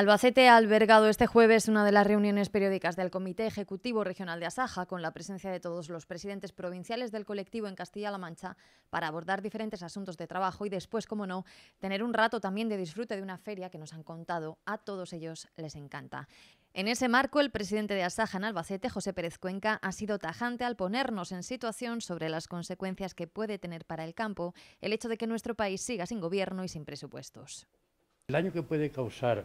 Albacete ha albergado este jueves una de las reuniones periódicas del Comité Ejecutivo Regional de Asaja, con la presencia de todos los presidentes provinciales del colectivo en Castilla-La Mancha, para abordar diferentes asuntos de trabajo y después, como no, tener un rato también de disfrute de una feria que nos han contado a todos ellos les encanta. En ese marco, el presidente de Asaja en Albacete, José Pérez Cuenca, ha sido tajante al ponernos en situación sobre las consecuencias que puede tener para el campo el hecho de que nuestro país siga sin gobierno y sin presupuestos. El año que puede causar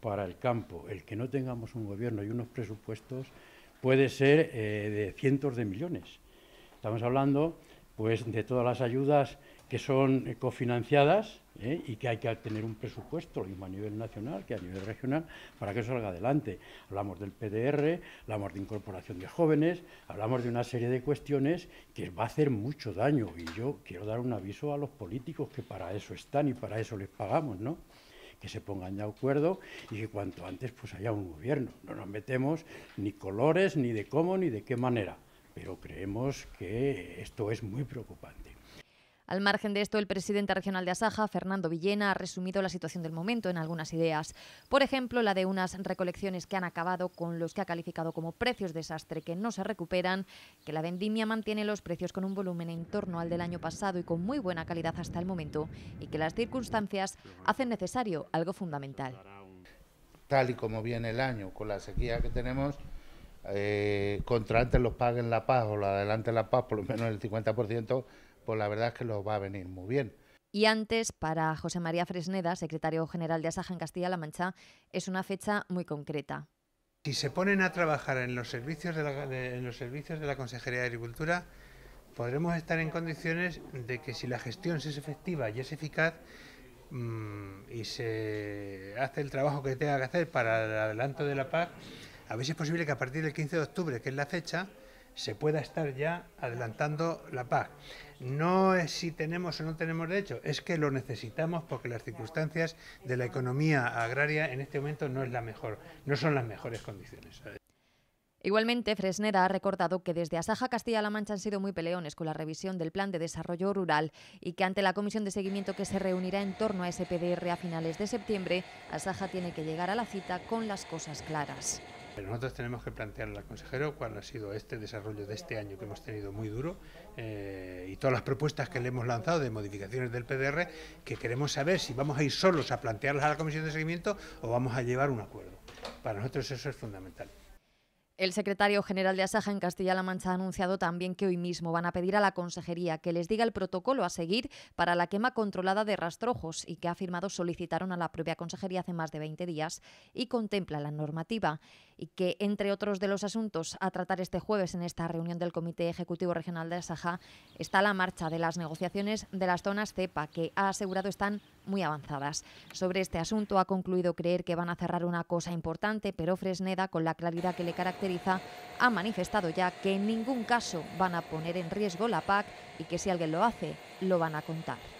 para el campo. El que no tengamos un gobierno y unos presupuestos puede ser eh, de cientos de millones. Estamos hablando pues, de todas las ayudas que son cofinanciadas eh, y que hay que tener un presupuesto, lo mismo a nivel nacional que a nivel regional, para que eso salga adelante. Hablamos del PDR, hablamos de incorporación de jóvenes, hablamos de una serie de cuestiones que va a hacer mucho daño y yo quiero dar un aviso a los políticos que para eso están y para eso les pagamos, ¿no? que se pongan de acuerdo y que cuanto antes pues haya un gobierno. No nos metemos ni colores, ni de cómo, ni de qué manera, pero creemos que esto es muy preocupante. Al margen de esto, el presidente regional de Asaja, Fernando Villena, ha resumido la situación del momento en algunas ideas. Por ejemplo, la de unas recolecciones que han acabado con los que ha calificado como precios desastre que no se recuperan, que la vendimia mantiene los precios con un volumen en torno al del año pasado y con muy buena calidad hasta el momento, y que las circunstancias hacen necesario algo fundamental. Tal y como viene el año, con la sequía que tenemos, eh, contra antes los paguen la paz o la adelante la paz, por lo menos el 50%, pues la verdad es que los va a venir muy bien. Y antes, para José María Fresneda, secretario general de Asaja en Castilla-La Mancha, es una fecha muy concreta. Si se ponen a trabajar en los servicios de la, en los servicios de la Consejería de Agricultura, podremos estar en condiciones de que si la gestión es efectiva y es eficaz mm, y se hace el trabajo que tenga que hacer para el adelanto de la Paz, a ver si es posible que a partir del 15 de octubre, que es la fecha, se pueda estar ya adelantando la PAC. No es si tenemos o no tenemos derecho, es que lo necesitamos porque las circunstancias de la economía agraria en este momento no es la mejor, no son las mejores condiciones. Igualmente, Fresneda ha recordado que desde Asaja Castilla-La Mancha han sido muy peleones con la revisión del Plan de Desarrollo Rural y que ante la comisión de seguimiento que se reunirá en torno a SPDR a finales de septiembre, Asaja tiene que llegar a la cita con las cosas claras nosotros tenemos que plantearle al consejero cuál ha sido este desarrollo de este año que hemos tenido muy duro eh, y todas las propuestas que le hemos lanzado de modificaciones del PDR, que queremos saber si vamos a ir solos a plantearlas a la comisión de seguimiento o vamos a llevar un acuerdo. Para nosotros eso es fundamental. El secretario general de Asaja en Castilla-La Mancha ha anunciado también que hoy mismo van a pedir a la Consejería que les diga el protocolo a seguir para la quema controlada de rastrojos y que ha firmado solicitaron a la propia Consejería hace más de 20 días y contempla la normativa y que entre otros de los asuntos a tratar este jueves en esta reunión del Comité Ejecutivo Regional de Asaja está la marcha de las negociaciones de las zonas CEPA que ha asegurado están muy avanzadas. Sobre este asunto ha concluido creer que van a cerrar una cosa importante, pero Fresneda, con la claridad que le caracteriza, ha manifestado ya que en ningún caso van a poner en riesgo la PAC y que si alguien lo hace, lo van a contar.